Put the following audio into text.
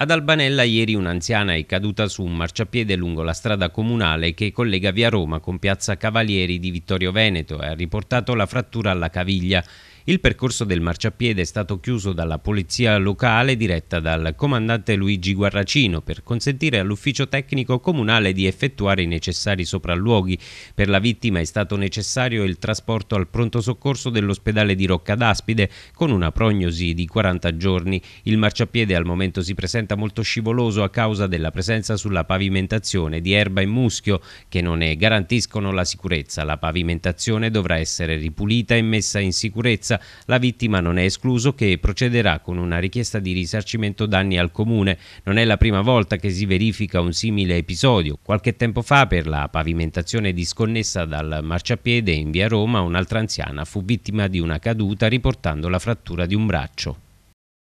Ad Albanella ieri un'anziana è caduta su un marciapiede lungo la strada comunale che collega via Roma con piazza Cavalieri di Vittorio Veneto e ha riportato la frattura alla caviglia. Il percorso del marciapiede è stato chiuso dalla polizia locale diretta dal comandante Luigi Guarracino per consentire all'ufficio tecnico comunale di effettuare i necessari sopralluoghi. Per la vittima è stato necessario il trasporto al pronto soccorso dell'ospedale di Rocca d'Aspide con una prognosi di 40 giorni. Il marciapiede al momento si presenta molto scivoloso a causa della presenza sulla pavimentazione di erba e muschio che non ne garantiscono la sicurezza. La pavimentazione dovrà essere ripulita e messa in sicurezza la vittima non è escluso che procederà con una richiesta di risarcimento danni al comune. Non è la prima volta che si verifica un simile episodio. Qualche tempo fa per la pavimentazione disconnessa dal marciapiede in via Roma un'altra anziana fu vittima di una caduta riportando la frattura di un braccio.